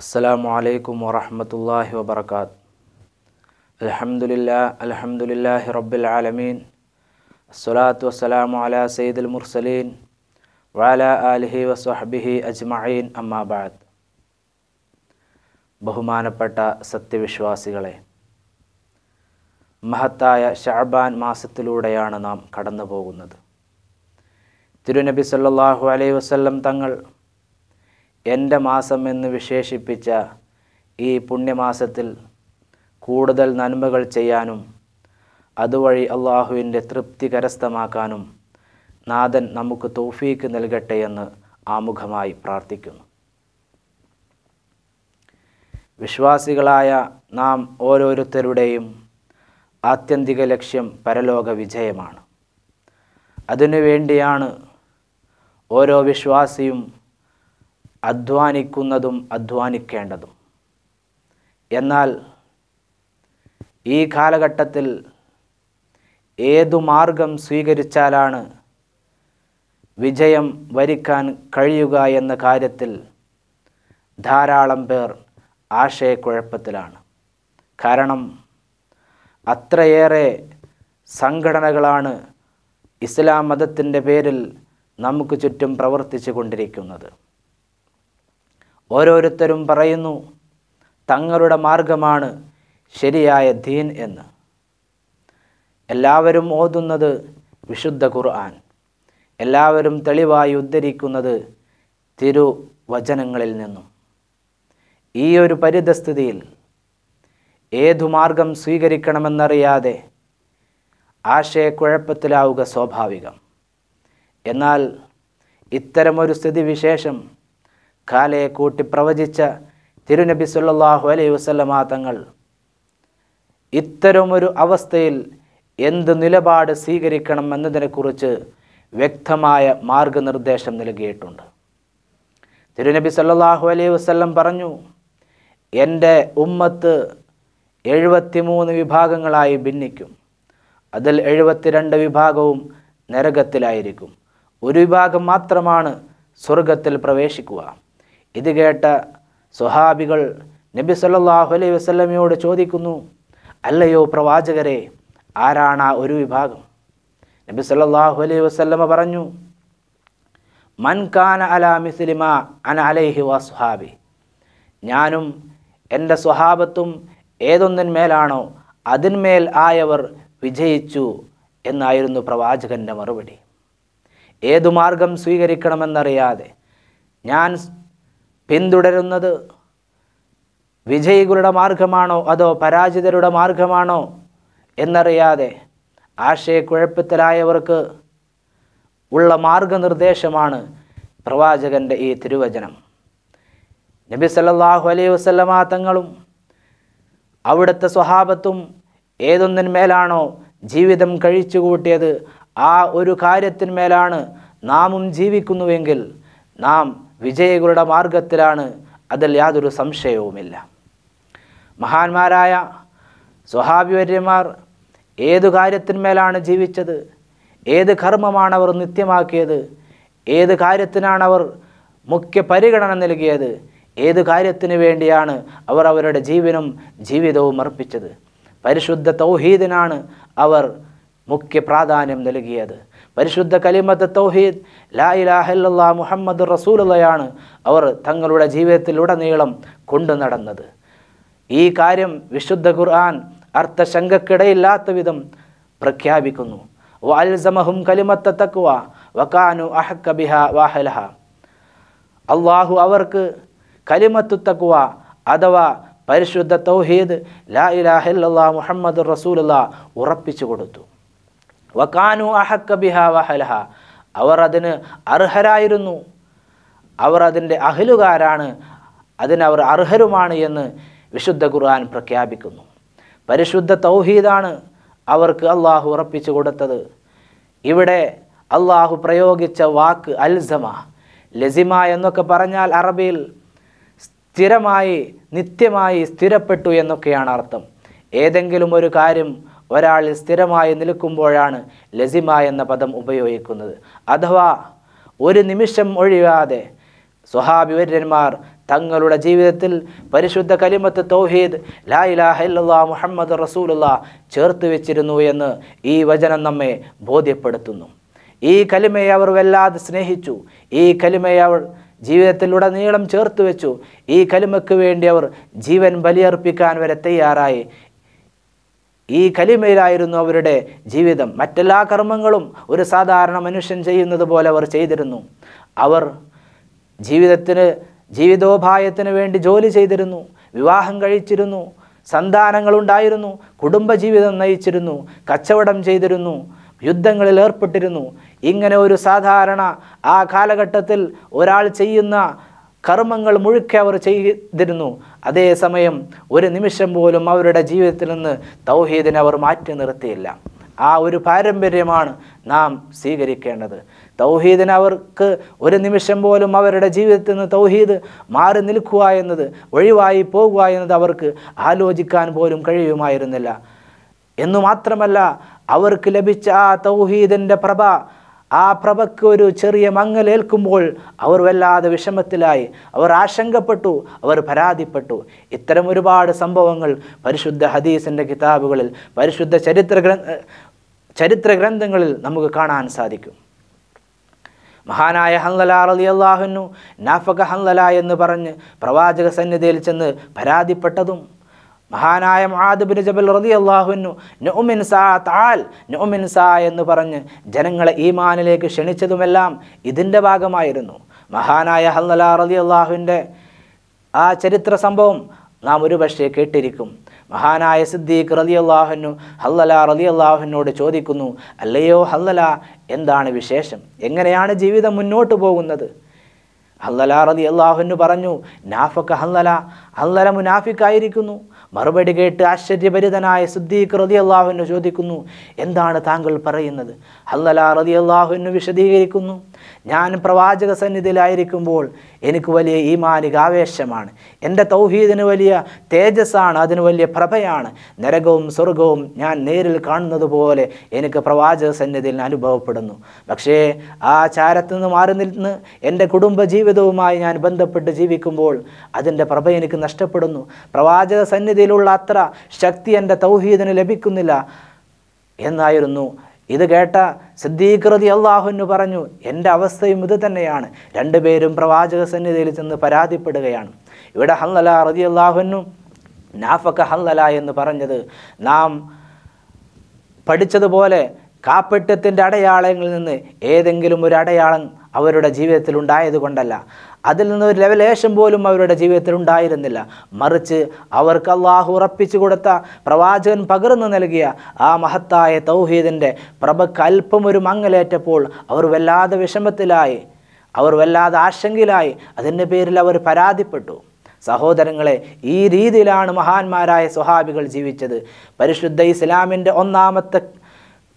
അസ്സലാമു അലൈക്കും വറഹമത്തല്ലാഹി വബർക്കാത്ത് അലഹമുല്ലാ അലഹമുല്ലാഹി റബ്ബിൽ ആലമീൻ അസ്സലാത്തു വസ്സലാമു അല സയ്യിദുൽ മുർസലീൻ വാല അലഹി വസ്വഹബിഹി അജ്മഈൻ അമ്മാബാദ് ബഹുമാനപ്പെട്ട സത്യവിശ്വാസികളെ മഹത്തായ ഷഹബാൻ മാസത്തിലൂടെയാണ് നാം കടന്നു പോകുന്നത് തിരുനബി സല്ലാഹു അലൈ വസ്ല്ലം തങ്ങൾ എൻ്റെ മാസം എന്ന് വിശേഷിപ്പിച്ച ഈ പുണ്യമാസത്തിൽ കൂടുതൽ നന്മകൾ ചെയ്യാനും അതുവഴി അള്ളാഹുവിൻ്റെ തൃപ്തി കരസ്ഥമാക്കാനും നാഥൻ നമുക്ക് തോഫീക്ക് നൽകട്ടെ എന്ന് ആമുഖമായി പ്രാർത്ഥിക്കുന്നു വിശ്വാസികളായ നാം ഓരോരുത്തരുടെയും ആത്യന്തിക ലക്ഷ്യം പരലോക വിജയമാണ് അതിനുവേണ്ടിയാണ് ഓരോ വിശ്വാസിയും അധ്വാനിക്കുന്നതും അധ്വാനിക്കേണ്ടതും എന്നാൽ ഈ കാലഘട്ടത്തിൽ ഏതു മാർഗം സ്വീകരിച്ചാലാണ് വിജയം വരിക്കാൻ കഴിയുക എന്ന കാര്യത്തിൽ ധാരാളം പേർ ആശയക്കുഴപ്പത്തിലാണ് കാരണം അത്രയേറെ സംഘടനകളാണ് ഇസ്ലാം മതത്തിൻ്റെ പേരിൽ നമുക്ക് ചുറ്റും പ്രവർത്തിച്ചു കൊണ്ടിരിക്കുന്നത് ഓരോരുത്തരും പറയുന്നു തങ്ങളുടെ മാർഗമാണ് ശരിയായ ദീൻ എന്ന് എല്ലാവരും ഓതുന്നത് വിശുദ്ധ ഖുർആൻ എല്ലാവരും തെളിവായി ഉദ്ധരിക്കുന്നത് തിരുവചനങ്ങളിൽ നിന്നും ഈ ഒരു പരിതസ്ഥിതിയിൽ ഏതു മാർഗം സ്വീകരിക്കണമെന്നറിയാതെ ആശയക്കുഴപ്പത്തിലാവുക സ്വാഭാവികം എന്നാൽ ഇത്തരമൊരു സ്ഥിതിവിശേഷം കാലയെ കൂട്ടി പ്രവചിച്ച തിരുനബി സല്ലാഹു അലൈഹി വസ്ലമാ തങ്ങൾ ഇത്തരമൊരു അവസ്ഥയിൽ എന്ത് നിലപാട് സ്വീകരിക്കണം എന്നതിനെക്കുറിച്ച് വ്യക്തമായ മാർഗനിർദ്ദേശം നൽകിയിട്ടുണ്ട് തിരുനബി സല്ലാഹു അലൈഹി വസ്ല്ലം പറഞ്ഞു എൻ്റെ ഉമ്മത്ത് എഴുപത്തിമൂന്ന് വിഭാഗങ്ങളായി ഭിന്നിക്കും അതിൽ എഴുപത്തിരണ്ട് വിഭാഗവും നരകത്തിലായിരിക്കും ഒരു വിഭാഗം മാത്രമാണ് സ്വർഗത്തിൽ പ്രവേശിക്കുക ഇത് കേട്ട സ്വഹാബികൾ നബി സല്ലാഹു അലൈഹി വസ്ലമയോട് ചോദിക്കുന്നു അല്ലയോ പ്രവാചകരെ ആരാണ് ആ ഒരു വിഭാഗം നബി സല്ലാഹു അലൈഹി വസ്ലമ പറഞ്ഞു മൻകാന അല മിസ്ലിമ അന അലൈഹി വസ്ഹാബി ഞാനും എൻ്റെ സ്വഹാബത്തും ഏതൊന്നിന്മേലാണോ അതിന്മേൽ ആയവർ വിജയിച്ചു എന്നായിരുന്നു പ്രവാചകൻ്റെ മറുപടി ഏതു മാർഗം സ്വീകരിക്കണമെന്നറിയാതെ ഞാൻ പിന്തുടരുന്നത് വിജയികളുടെ മാർഗമാണോ അതോ പരാജിതരുടെ മാർഗമാണോ എന്നറിയാതെ ആശയക്കുഴപ്പത്തിലായവർക്ക് ഉള്ള മാർഗനിർദ്ദേശമാണ് പ്രവാചകൻ്റെ ഈ തിരുവചനം നബി സല്ലാഹു അലൈഹി വസ്ലമാ തങ്ങളും അവിടുത്തെ സ്വഭാവത്തും ഏതൊന്നിന്മേലാണോ ജീവിതം കഴിച്ചു ആ ഒരു കാര്യത്തിന്മേലാണ് നാമും ജീവിക്കുന്നുവെങ്കിൽ നാം വിജയികളുടെ മാർഗത്തിലാണ് അതിൽ യാതൊരു സംശയവുമില്ല മഹാന്മാരായ സ്വഹാഭിവര്യന്മാർ ഏതു കാര്യത്തിന്മേലാണ് ജീവിച്ചത് ഏത് കർമ്മമാണ് അവർ നിത്യമാക്കിയത് ഏത് കാര്യത്തിനാണ് അവർ മുഖ്യ പരിഗണന നൽകിയത് ഏത് കാര്യത്തിന് വേണ്ടിയാണ് അവർ അവരുടെ ജീവനും ജീവിതവും അർപ്പിച്ചത് പരിശുദ്ധ തൗഹീദിനാണ് അവർ മുഖ്യ പ്രാധാന്യം നൽകിയത് പരിശുദ്ധ കലിമത്ത് തൗഹീദ് ലാ ഇലാഹല്ലാ മുഹമ്മദ് റസൂലയാണ് അവർ തങ്ങളുടെ ജീവിതത്തിലുടനീളം കൊണ്ടു നടന്നത് ഈ കാര്യം വിശുദ്ധ ഖുർആൻ അർത്ഥശങ്കക്കിടയില്ലാത്ത വിധം പ്രഖ്യാപിക്കുന്നു വാൽസമഹും കലിമത്ത തക്കുവ വക്കാനു അഹക്കബിഹ വാഹലഹ അള്ളാഹു അവർക്ക് കലിമത്തു തക്കുവ അഥവാ പരിശുദ്ധ തൗഹീദ് ലാ ഇലാഹല്ലാ മുഹമ്മദ് റസൂലുള്ള ഉറപ്പിച്ചു കൊടുത്തു വക്കാനു അഹക്ക ബിഹ വഹലഹ അവർ അതിന് അർഹരായിരുന്നു അവർ അതിൻ്റെ അഹലുകാരാണ് അതിനവർ അർഹരുമാണ് എന്ന് വിശുദ്ധ ഖുർആൻ പ്രഖ്യാപിക്കുന്നു പരിശുദ്ധ തൗഹീദാണ് അവർക്ക് അള്ളാഹു ഉറപ്പിച്ചു കൊടുത്തത് ഇവിടെ അള്ളാഹു പ്രയോഗിച്ച വാക്ക് അൽസമ ലസിമ എന്നൊക്കെ പറഞ്ഞാൽ അറബിയിൽ സ്ഥിരമായി നിത്യമായി സ്ഥിരപ്പെട്ടു എന്നൊക്കെയാണ് അർത്ഥം ഏതെങ്കിലും ഒരു കാര്യം ഒരാളിൽ സ്ഥിരമായി നിൽക്കുമ്പോഴാണ് ലസിമ എന്ന പദം ഉപയോഗിക്കുന്നത് അഥവാ ഒരു നിമിഷം ഒഴിയാതെ സ്വഹാബിവര്യന്മാർ തങ്ങളുടെ ജീവിതത്തിൽ പരിശുദ്ധ കലിമത്ത് തൗഹീദ് ലാ ഇലാഹ മുഹമ്മദ് റസൂലുള്ള ചേർത്ത് വെച്ചിരുന്നു എന്ന് ഈ വചനം നമ്മെ ബോധ്യപ്പെടുത്തുന്നു ഈ കലിമയെ അവർ വല്ലാതെ സ്നേഹിച്ചു ഈ കലിമയെ അവർ ജീവിതത്തിലുടനീളം ചേർത്ത് വെച്ചു ഈ കലിമയ്ക്ക് വേണ്ടി അവർ ജീവൻ ബലിയർപ്പിക്കാൻ വരെ തയ്യാറായി ഈ കലിമയിലായിരുന്നു അവരുടെ ജീവിതം മറ്റെല്ലാ കർമ്മങ്ങളും ഒരു സാധാരണ മനുഷ്യൻ ചെയ്യുന്നത് പോലെ അവർ ചെയ്തിരുന്നു അവർ ജീവിതത്തിന് ജീവിതോപായത്തിന് വേണ്ടി ജോലി ചെയ്തിരുന്നു വിവാഹം കഴിച്ചിരുന്നു സന്താനങ്ങളുണ്ടായിരുന്നു കുടുംബജീവിതം നയിച്ചിരുന്നു കച്ചവടം ചെയ്തിരുന്നു യുദ്ധങ്ങളിൽ ഏർപ്പെട്ടിരുന്നു ഇങ്ങനെ ഒരു സാധാരണ ആ കാലഘട്ടത്തിൽ ഒരാൾ ചെയ്യുന്ന കർമ്മങ്ങൾ മുഴുക്കെ അവർ ചെയ്തിരുന്നു അതേസമയം ഒരു നിമിഷം പോലും അവരുടെ ജീവിതത്തിൽ നിന്ന് തൗഹീദിനെ അവർ മാറ്റി നിർത്തിയില്ല ആ ഒരു പാരമ്പര്യമാണ് നാം സ്വീകരിക്കേണ്ടത് തൗഹീദിന് അവർക്ക് ഒരു നിമിഷം പോലും അവരുടെ ജീവിതത്തിൽ നിന്ന് തൗഹീദ് മാറി നിൽക്കുക എന്നത് ഒഴിവായി പോകുക എന്നത് അവർക്ക് ആലോചിക്കാൻ പോലും കഴിയുമായിരുന്നില്ല എന്നു മാത്രമല്ല അവർക്ക് ലഭിച്ച ആ തൗഹീദിൻ്റെ പ്രഭ ആ പ്രഭയ്ക്ക് ഒരു ചെറിയ മങ്ങലേൽക്കുമ്പോൾ അവർ വല്ലാതെ വിഷമത്തിലായി അവർ ആശങ്കപ്പെട്ടു അവർ പരാതിപ്പെട്ടു ഇത്തരം ഒരുപാട് സംഭവങ്ങൾ പരിശുദ്ധ ഹദീസിൻ്റെ കിതാബുകളിൽ പരിശുദ്ധ ചരിത്ര ഗ്രന്ഥ ചരിത്ര ഗ്രന്ഥങ്ങളിൽ നമുക്ക് കാണാൻ സാധിക്കും മഹാനായ ഹൻലല അലി അള്ളാഹുനു നാഫക ഹൻലല എന്ന് പറഞ്ഞ് പ്രവാചക സന്നിധിയിൽ ചെന്ന് പരാതിപ്പെട്ടതും മഹാനായ മുഹാദുബിന് ജബൽ റതി അള്ളാഹുനു നൊമിൻ സാ താൽ നൊമിൻ സാ എന്ന് പറഞ്ഞ് ജനങ്ങളെ ഈമാനിലേക്ക് ക്ഷണിച്ചതുമെല്ലാം ഇതിൻ്റെ ഭാഗമായിരുന്നു മഹാനായ ഹല്ലല റതി അള്ളാഹുവിൻ്റെ ആ ചരിത്ര സംഭവം നാം ഒരുപക്ഷെ കേട്ടിരിക്കും മഹാനായ സിദ്ദീഖ് റതി അള്ളാഹുനു ഹല്ലല റതി അള്ളാഹുനോട് ചോദിക്കുന്നു അല്ലയോ ഹല്ലല എന്താണ് വിശേഷം എങ്ങനെയാണ് ജീവിതം മുന്നോട്ട് പോകുന്നത് ഹല്ലല റതി അള്ളാഹുനു പറഞ്ഞു നാഫക്ക ഹല്ലല ഹല്ലല മുനാഫിക്കായിരിക്കുന്നു മറുപടി കേട്ട് ആശ്ചര്യഭരിതനായ സുദ്ദീഖ് റതി അള്ളാഹുവിനു ചോദിക്കുന്നു എന്താണ് താങ്കൾ പറയുന്നത് ഹല്ലല റതി അള്ളാഹുവിനു വിശദീകരിക്കുന്നു ഞാൻ പ്രവാചക സന്നിധിയിലായിരിക്കുമ്പോൾ എനിക്ക് വലിയ ഈമാനിക ആവേശമാണ് എൻ്റെ തൗഹീദിന് വലിയ തേജസ്സാണ് അതിന് വലിയ പ്രഭയാണ് നരകവും സ്വർഗവും ഞാൻ നേരിൽ കാണുന്നത് പോലെ എനിക്ക് പ്രവാചക സന്നിധിയിൽ അനുഭവപ്പെടുന്നു പക്ഷേ ആ ചാരത്തു നിന്ന് മാറി നിന്ന് എൻ്റെ കുടുംബ ജീവിതവുമായി ഞാൻ ബന്ധപ്പെട്ട് ജീവിക്കുമ്പോൾ അതിൻ്റെ പ്രഭ എനിക്ക് നഷ്ടപ്പെടുന്നു പ്രവാചക സന്നിധിയിലുള്ള അത്ര ശക്തി എൻ്റെ തൗഹീദിന് ലഭിക്കുന്നില്ല എന്നായിരുന്നു ഇത് കേട്ട സിദ്ധീകൃതി അള്ളാഹുന്നു പറഞ്ഞു എൻ്റെ അവസ്ഥയും ഇത് തന്നെയാണ് രണ്ടുപേരും പ്രവാചക സന്നിധിയിൽ ചെന്ന് പരാതിപ്പെടുകയാണ് ഇവിടെ ഹല്ലല റതി അള്ളാഹുന്നു നാഫക്ക ഹല്ലല എന്ന് പറഞ്ഞത് നാം പഠിച്ചതുപോലെ കാപ്പറ്റത്തിൻ്റെ അടയാളങ്ങളിൽ നിന്ന് ഏതെങ്കിലും ഒരു അടയാളം അവരുടെ ജീവിതത്തിൽ ഉണ്ടായത് കൊണ്ടല്ല അതിൽ നിന്ന് ഒരു ലെവലേഷം പോലും അവരുടെ ജീവിതത്തിൽ ഉണ്ടായിരുന്നില്ല മറിച്ച് അവർക്ക് അള്ളാഹു ഉറപ്പിച്ചു കൊടുത്ത പ്രവാചകൻ പകർന്നു നൽകിയ ആ മഹത്തായ തൗഹീദിൻ്റെ പ്രഭക്ക് അല്പം ഒരു മങ്ങലേറ്റപ്പോൾ അവർ വല്ലാതെ വിഷമത്തിലായി അവർ വല്ലാതെ ആശങ്കയിലായി അതിൻ്റെ പേരിൽ അവർ പരാതിപ്പെട്ടു സഹോദരങ്ങളെ ഈ രീതിയിലാണ് മഹാന്മാരായ സ്വഹാബികൾ ജീവിച്ചത് പരിശുദ്ധ ഇസ്ലാമിൻ്റെ ഒന്നാമത്തെ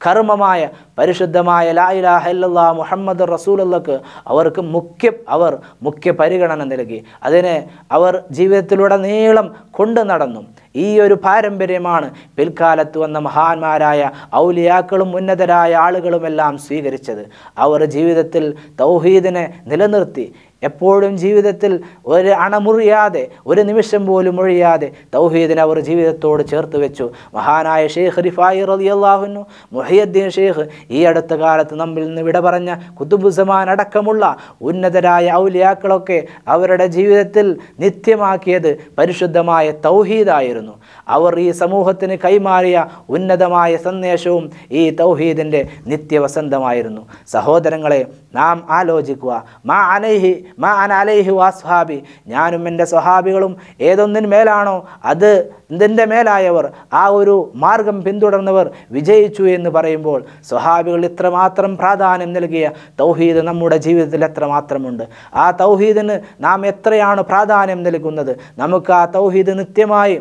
കർമ്മമായ പരിശുദ്ധമായ ലായിലാഹല്ലാ മുഹമ്മദ് റസൂലുള്ളക്ക് അവർക്ക് മുഖ്യ അവർ മുഖ്യ പരിഗണന നൽകി അതിനെ അവർ ജീവിതത്തിലൂടെ നീളം കൊണ്ടു നടന്നു ഈ ഒരു പാരമ്പര്യമാണ് പിൽക്കാലത്ത് വന്ന മഹാന്മാരായ ഔലിയാക്കളും ഉന്നതരായ ആളുകളുമെല്ലാം സ്വീകരിച്ചത് അവർ ജീവിതത്തിൽ തൗഹീദിനെ നിലനിർത്തി എപ്പോഴും ജീവിതത്തിൽ ഒരു അണമുറിയാതെ ഒരു നിമിഷം പോലും ഒഴിയാതെ തൗഹീദിനെ അവർ ജീവിതത്തോട് ചേർത്ത് വെച്ചു മഹാനായ ഷെയ്ഖ് റിഫായി അള്ളാഹുനു മുഹയ്യദ്ദീൻ ഷെയ്ഖ് ഈ അടുത്ത കാലത്ത് നമ്മിൽ നിന്ന് വിട പറഞ്ഞ കുത്തുബുസമാൻ അടക്കമുള്ള ഉന്നതരായ ഔലിയാക്കളൊക്കെ അവരുടെ ജീവിതത്തിൽ നിത്യമാക്കിയത് പരിശുദ്ധമായ തൗഹീദായിരുന്നു അവർ ഈ സമൂഹത്തിന് കൈമാറിയ ഉന്നതമായ സന്ദേശവും ഈ തൗഹീദിൻ്റെ നിത്യവസന്തമായിരുന്നു സഹോദരങ്ങളെ നാം ആലോചിക്കുക മാ അലൈഹി മാ അനലൈഹി വാസ്ഹാബി ഞാനും എൻ്റെ സ്വഹാബികളും ഏതൊന്നിന് മേലാണോ അത് ഇതിൻ്റെ മേലായവർ ആ ഒരു മാർഗം പിന്തുടർന്നവർ വിജയിച്ചു എന്ന് പറയുമ്പോൾ സ്വഹാബികൾ ഇത്രമാത്രം പ്രാധാന്യം നൽകിയ തൗഹീദ് നമ്മുടെ ജീവിതത്തിൽ എത്രമാത്രമുണ്ട് ആ തൗഹീദിന് നാം എത്രയാണ് പ്രാധാന്യം നൽകുന്നത് നമുക്ക് ആ തൗഹീദ് നിത്യമായി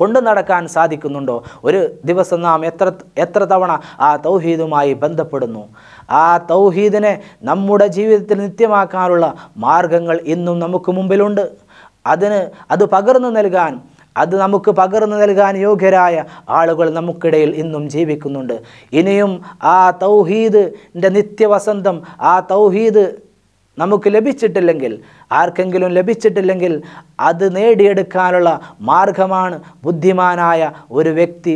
കൊണ്ടു നടക്കാൻ സാധിക്കുന്നുണ്ടോ ഒരു ദിവസം നാം എത്ര എത്ര തവണ ആ തൗഹീദുമായി ബന്ധപ്പെടുന്നു ആ തൗഹീദിനെ നമ്മുടെ ജീവിതത്തിൽ നിത്യമാക്കാനുള്ള മാർഗങ്ങൾ ഇന്നും നമുക്ക് മുമ്പിലുണ്ട് അതിന് അത് പകർന്നു നൽകാൻ അത് നമുക്ക് പകർന്നു നൽകാൻ യോഗ്യരായ ആളുകൾ നമുക്കിടയിൽ ഇന്നും ജീവിക്കുന്നുണ്ട് ഇനിയും ആ തൗഹീദിൻ്റെ നിത്യവസന്തം ആ തൗഹീദ് നമുക്ക് ലഭിച്ചിട്ടില്ലെങ്കിൽ ആർക്കെങ്കിലും ലഭിച്ചിട്ടില്ലെങ്കിൽ അത് നേടിയെടുക്കാനുള്ള മാർഗമാണ് ബുദ്ധിമാനായ ഒരു വ്യക്തി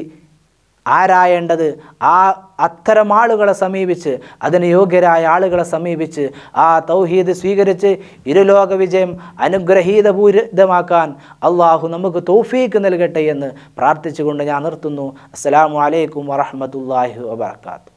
ആരായേണ്ടത് ആ അത്തരം ആളുകളെ സമീപിച്ച് അതിന് യോഗ്യരായ ആളുകളെ സമീപിച്ച് ആ തൗഹീദ് സ്വീകരിച്ച് ഇരുലോക വിജയം അനുഗ്രഹീതപൂരിതമാക്കാൻ അള്ളാഹു നമുക്ക് തൗഫീക്ക് നൽകട്ടെ എന്ന് പ്രാർത്ഥിച്ചുകൊണ്ട് ഞാൻ നിർത്തുന്നു അസ്സാം വലൈക്കും വറഹമത്തല്ലാഹി വാത്തു